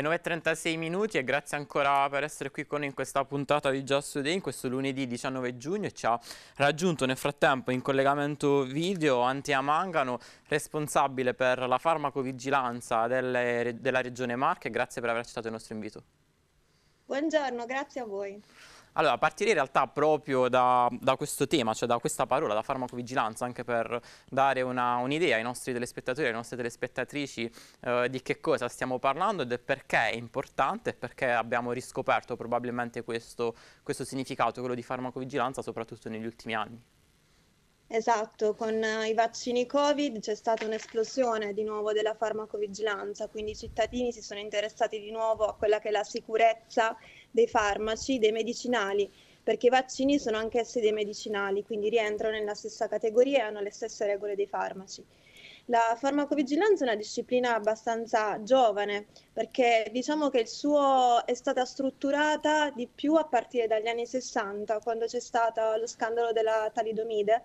Le 9.36 minuti e grazie ancora per essere qui con noi in questa puntata di Just Today, in questo lunedì 19 giugno e ci ha raggiunto nel frattempo in collegamento video Antia Mangano, responsabile per la farmacovigilanza delle, della Regione Marche, grazie per aver accettato il nostro invito. Buongiorno, grazie a voi. Allora, partirei in realtà proprio da, da, questo tema, cioè da questa parola, da farmacovigilanza, anche per dare un'idea ai nostri telespettatori, alle nostre telespettatrici eh, di che cosa stiamo parlando ed è perché è importante e perché abbiamo riscoperto probabilmente questo, questo significato, quello di farmacovigilanza, soprattutto negli ultimi anni. Esatto, con eh, i vaccini Covid c'è stata un'esplosione di nuovo della farmacovigilanza, quindi i cittadini si sono interessati di nuovo a quella che è la sicurezza dei farmaci, dei medicinali, perché i vaccini sono anch'essi dei medicinali, quindi rientrano nella stessa categoria e hanno le stesse regole dei farmaci. La farmacovigilanza è una disciplina abbastanza giovane perché diciamo che il suo è stata strutturata di più a partire dagli anni 60 quando c'è stato lo scandalo della talidomide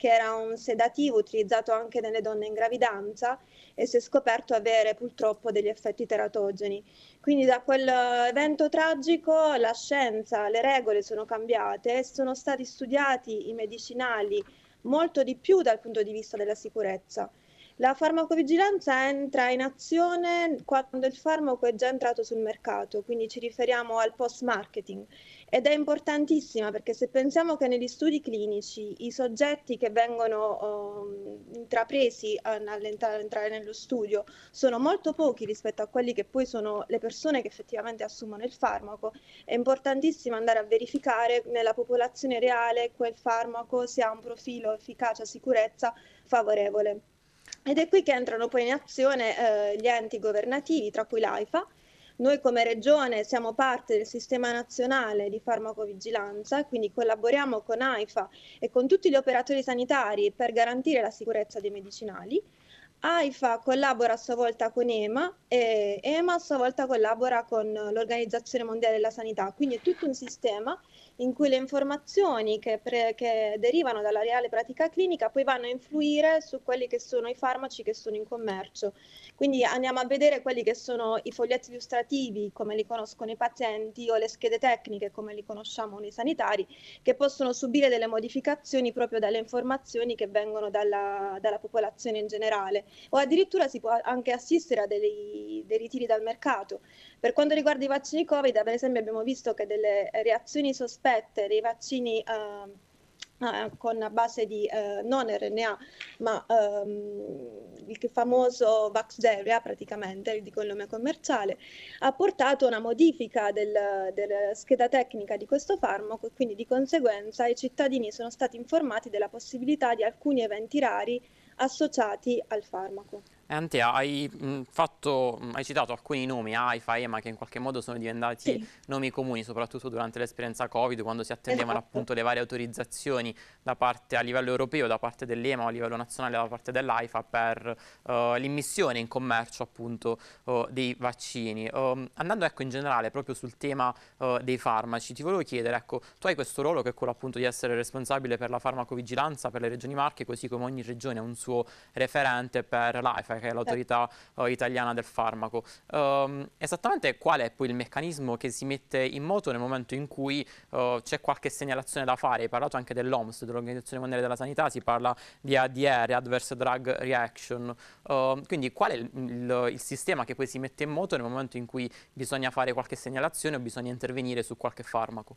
che era un sedativo utilizzato anche nelle donne in gravidanza e si è scoperto avere purtroppo degli effetti teratogeni. Quindi da quell'evento tragico la scienza, le regole sono cambiate, e sono stati studiati i medicinali molto di più dal punto di vista della sicurezza. La farmacovigilanza entra in azione quando il farmaco è già entrato sul mercato, quindi ci riferiamo al post-marketing ed è importantissima perché se pensiamo che negli studi clinici i soggetti che vengono um, intrapresi all'entrare nello studio sono molto pochi rispetto a quelli che poi sono le persone che effettivamente assumono il farmaco, è importantissimo andare a verificare nella popolazione reale quel farmaco se ha un profilo efficacia, sicurezza favorevole. Ed è qui che entrano poi in azione eh, gli enti governativi, tra cui l'AIFA. Noi come Regione siamo parte del Sistema Nazionale di Farmacovigilanza, quindi collaboriamo con AIFA e con tutti gli operatori sanitari per garantire la sicurezza dei medicinali. AIFA collabora a sua volta con EMA e EMA a sua volta collabora con l'Organizzazione Mondiale della Sanità, quindi è tutto un sistema in cui le informazioni che, pre, che derivano dalla reale pratica clinica poi vanno a influire su quelli che sono i farmaci che sono in commercio. Quindi andiamo a vedere quelli che sono i foglietti illustrativi, come li conoscono i pazienti, o le schede tecniche, come li conosciamo noi sanitari, che possono subire delle modificazioni proprio dalle informazioni che vengono dalla, dalla popolazione in generale. O addirittura si può anche assistere a dei, dei ritiri dal mercato. Per quanto riguarda i vaccini Covid, ad esempio, abbiamo visto che delle reazioni sospette permettere i vaccini ehm, ah, con base di eh, non RNA, ma ehm, il famoso Vaxderia praticamente, dico il nome commerciale, ha portato a una modifica del, della scheda tecnica di questo farmaco e quindi di conseguenza i cittadini sono stati informati della possibilità di alcuni eventi rari associati al farmaco. Antea, hai, mm, fatto, mm, hai, citato alcuni nomi, AIFA, EMA, che in qualche modo sono diventati sì. nomi comuni, soprattutto durante l'esperienza Covid, quando si attendevano esatto. appunto le varie autorizzazioni parte, a livello europeo, da parte dell'EMA, o a livello nazionale, da parte dell'AIFA, per uh, l'immissione in commercio appunto uh, dei vaccini. Um, andando ecco in generale proprio sul tema uh, dei farmaci, ti volevo chiedere, ecco, tu hai questo ruolo che è quello appunto di essere responsabile per la farmacovigilanza per le regioni Marche, così come ogni regione ha un suo referente per l'AIFA, che è l'autorità certo. eh, italiana del farmaco. Um, esattamente qual è poi il meccanismo che si mette in moto nel momento in cui uh, c'è qualche segnalazione da fare? Hai parlato anche dell'OMS, dell'Organizzazione Mondiale della Sanità, si parla di ADR, Adverse Drug Reaction. Uh, quindi qual è il, il, il sistema che poi si mette in moto nel momento in cui bisogna fare qualche segnalazione o bisogna intervenire su qualche farmaco?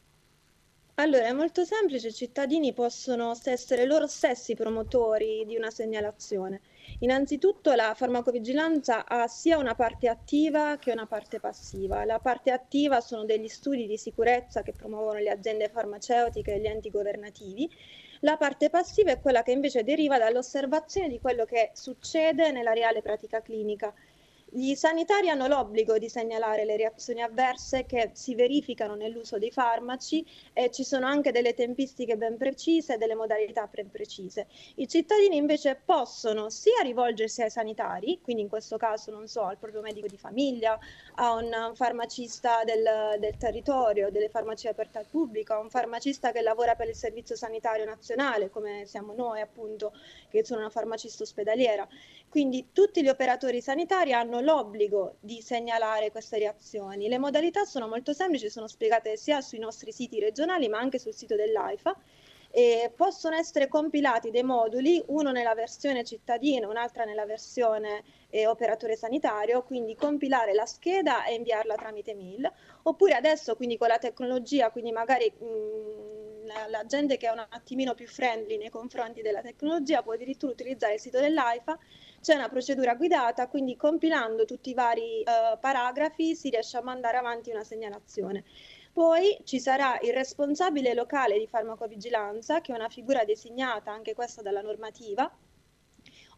Allora, è molto semplice, i cittadini possono essere loro stessi promotori di una segnalazione. Innanzitutto la farmacovigilanza ha sia una parte attiva che una parte passiva. La parte attiva sono degli studi di sicurezza che promuovono le aziende farmaceutiche e gli enti governativi. La parte passiva è quella che invece deriva dall'osservazione di quello che succede nella reale pratica clinica gli sanitari hanno l'obbligo di segnalare le reazioni avverse che si verificano nell'uso dei farmaci e ci sono anche delle tempistiche ben precise e delle modalità ben precise. I cittadini invece possono sia rivolgersi ai sanitari, quindi in questo caso non so, al proprio medico di famiglia, a un farmacista del, del territorio, delle farmacie aperte al pubblico, a un farmacista che lavora per il Servizio Sanitario Nazionale, come siamo noi appunto, che sono una farmacista ospedaliera. Quindi tutti gli operatori sanitari hanno l'obbligo di segnalare queste reazioni. Le modalità sono molto semplici, sono spiegate sia sui nostri siti regionali ma anche sul sito dell'AIFA. E possono essere compilati dei moduli, uno nella versione cittadino, un'altra nella versione eh, operatore sanitario, quindi compilare la scheda e inviarla tramite mail. Oppure adesso, quindi con la tecnologia, quindi magari mh, mm, la, la, gente che è un attimino più friendly nei confronti della tecnologia può addirittura utilizzare il sito dell'AIFA, c'è una procedura guidata, quindi compilando tutti i vari eh, paragrafi si riesce a mandare avanti una segnalazione. Poi ci sarà il responsabile locale di farmacovigilanza, che è una figura designata anche questa dalla normativa,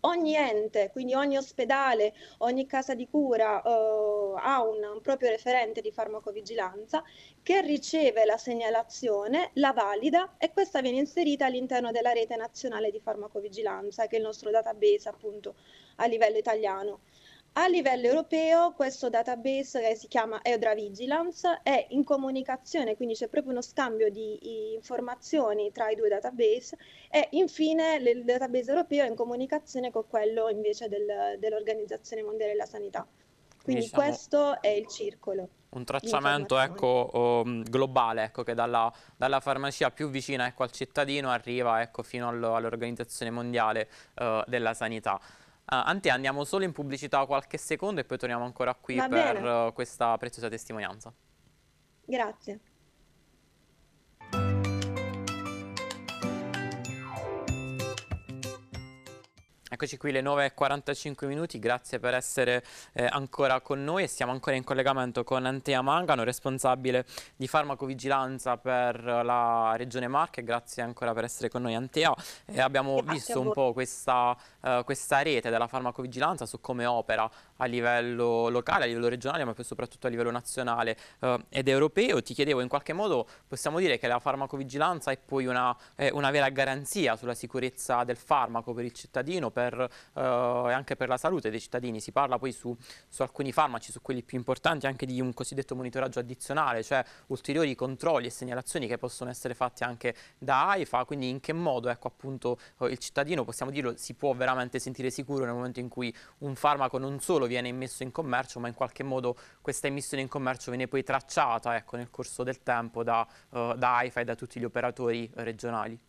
ogni ente, quindi ogni ospedale, ogni casa di cura eh, ha un, un proprio referente di farmacovigilanza che riceve la segnalazione, la valida e questa viene inserita all'interno della rete nazionale di farmacovigilanza, che è il nostro database appunto a livello italiano. A livello europeo questo database che eh, si chiama Eudra Vigilance è in comunicazione, quindi c'è proprio uno scambio di informazioni tra i due database e infine il database europeo è in comunicazione con quello invece del, dell'Organizzazione Mondiale della Sanità. Quindi, quindi questo è il circolo. Un tracciamento ecco, um, globale ecco, che dalla, dalla, farmacia più vicina ecco, al cittadino arriva ecco, fino all'Organizzazione Mondiale uh, della Sanità. Uh, ah, Antea, andiamo solo in pubblicità qualche secondo e poi torniamo ancora qui Va per uh, questa preziosa testimonianza. Grazie. Eccoci qui le 9.45 minuti, grazie per essere eh, ancora con noi e siamo ancora in collegamento con Antea Mangano, responsabile di farmacovigilanza per la Regione Marche, grazie ancora per essere con noi Antea e abbiamo grazie visto un po' questa, eh, questa, rete della farmacovigilanza su come opera a livello locale, a livello regionale ma poi soprattutto a livello nazionale eh, ed europeo. Ti chiedevo in qualche modo possiamo dire che la farmacovigilanza è poi una, una vera garanzia sulla sicurezza del farmaco per il cittadino, per per, eh, anche per la salute dei cittadini. Si parla poi su, su, alcuni farmaci, su quelli più importanti, anche di un cosiddetto monitoraggio addizionale, cioè ulteriori controlli e segnalazioni che possono essere fatti anche da AIFA, quindi in che modo ecco, appunto, eh, il cittadino, possiamo dirlo, si può veramente sentire sicuro nel momento in cui un farmaco non solo viene immesso in commercio, ma in qualche modo questa emissione in commercio viene poi tracciata ecco, nel corso del tempo da, uh, da AIFA e da tutti gli operatori eh, regionali.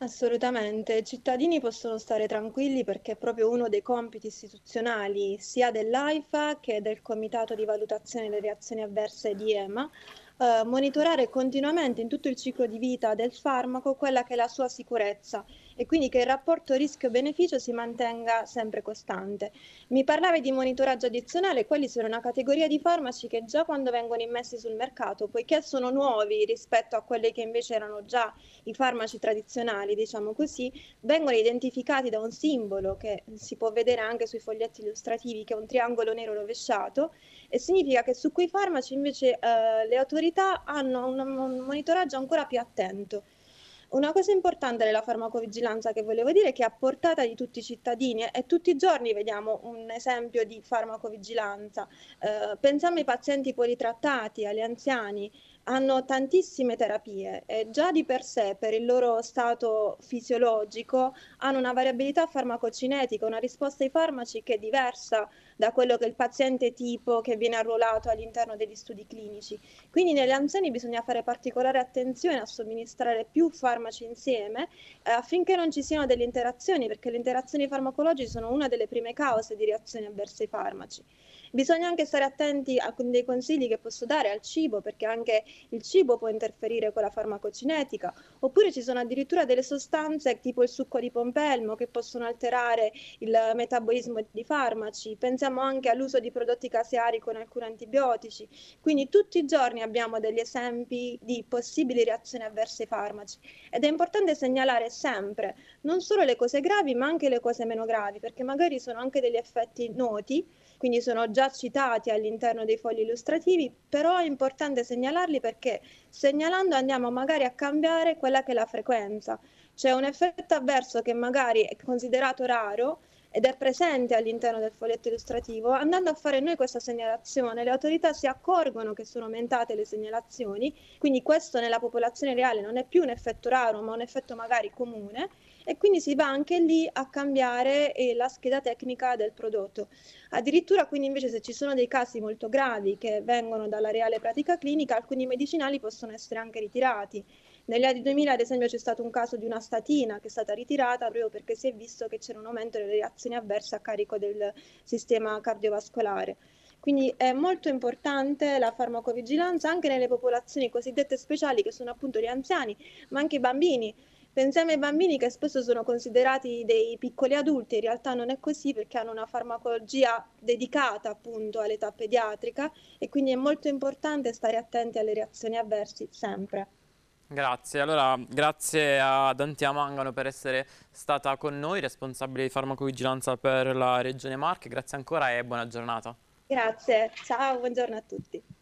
Assolutamente, i cittadini possono stare tranquilli perché è proprio uno dei compiti istituzionali sia dell'AIFA che del Comitato di valutazione delle reazioni avverse di EMA eh, monitorare continuamente in tutto il ciclo di vita del farmaco quella che è la sua sicurezza e quindi che il rapporto rischio-beneficio si mantenga sempre costante. Mi parlavi di monitoraggio addizionale, quelli sono una categoria di farmaci che già quando vengono immessi sul mercato, poiché sono nuovi rispetto a quelli che invece erano già i farmaci tradizionali, diciamo così, vengono identificati da un simbolo che si può vedere anche sui foglietti illustrativi, che è un triangolo nero rovesciato, e significa che su quei farmaci invece eh, le autorità verità hanno un monitoraggio ancora più attento. Una cosa importante della farmacovigilanza che volevo dire è che è a portata di tutti i cittadini e tutti i giorni vediamo un esempio di farmacovigilanza. Eh, pensiamo ai pazienti politrattati, agli anziani, hanno tantissime terapie e già di per sé, per il loro stato fisiologico, hanno una variabilità farmacocinetica, una risposta ai farmaci che è diversa da quello che il paziente tipo che viene arruolato all'interno degli studi clinici. Quindi nelle anziani bisogna fare particolare attenzione a somministrare più farmaci insieme eh, affinché non ci siano delle interazioni, perché le interazioni farmacologiche sono una delle prime cause di reazioni avverse ai farmaci. Bisogna anche stare attenti a dei consigli che posso dare al cibo, perché anche il cibo può interferire con la farmacocinetica, oppure ci sono addirittura delle sostanze tipo il succo di pompelmo che possono alterare il metabolismo di farmaci. Pensiamo anche all'uso di prodotti caseari con alcuni antibiotici. Quindi tutti i giorni abbiamo degli esempi di possibili reazioni avverse ai farmaci ed è importante segnalare sempre non solo le cose gravi ma anche le cose meno gravi, perché magari sono anche degli effetti noti, quindi sono già citati all'interno dei fogli illustrativi, però è importante segnalarli perché segnalando andiamo magari a cambiare quella che è la frequenza. C'è un effetto avverso che magari è considerato raro, ed è presente all'interno del foglietto illustrativo, andando a fare noi questa segnalazione, le autorità si accorgono che sono aumentate le segnalazioni, quindi questo nella popolazione reale non è più un effetto raro, ma un effetto magari comune e quindi si va anche lì a cambiare eh, la scheda tecnica del prodotto. Addirittura quindi invece se ci sono dei casi molto gravi che vengono dalla reale pratica clinica, alcuni medicinali possono essere anche ritirati. Negli anni 2000 ad esempio c'è stato un caso di una statina che è stata ritirata proprio perché si è visto che c'era un aumento delle reazioni avverse a carico del sistema cardiovascolare. Quindi è molto importante la farmacovigilanza anche nelle popolazioni cosiddette speciali che sono appunto gli anziani, ma anche i bambini. Pensiamo ai bambini che spesso sono considerati dei piccoli adulti, in realtà non è così perché hanno una farmacologia dedicata appunto all'età pediatrica e quindi è molto importante stare attenti alle reazioni avversi sempre. Grazie, allora grazie a Dantia Mangano per essere stata con noi, responsabile di farmacovigilanza per la Regione Marche, grazie ancora e buona giornata. Grazie, ciao, buongiorno a tutti.